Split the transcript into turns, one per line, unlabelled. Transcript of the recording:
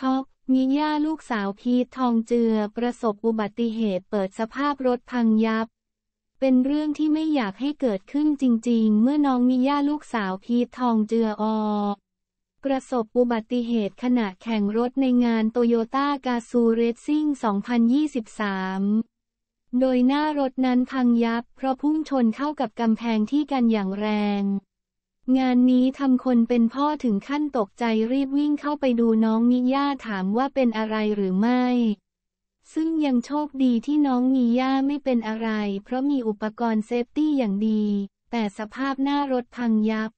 ช็อกมิย่าลูกสาวพีททองเจือ ประสบอุบัติเหตุเปิดสภาพรถพังยับ เป็นเรื่องที่ไม่อยากให้เกิดขึ้นจริงๆ เมื่อน้องมิย่าลูกสาวพีททองเจืออประสบอุบัติเหตุขณะแข่งรถในงานโตโยต้ากาซูเรซซิ่ง 2023 โดยหน้ารถนั้นพังยับ เพราะพุ่งชนเข้ากับกำแพงที่กันอย่างแรงงานนี้ทำคนเป็นพ่อถึงขั้นตกใจรีบวิ่งเข้าไปดูน้องมิย่าถามว่าเป็นอะไรหรือไม่ ซึ่งยังโชคดีที่น้องมิย่าไม่เป็นอะไรเพราะมีอุปกรณ์เซฟตี้อย่างดี แต่สภาพหน้ารถพั
งยับ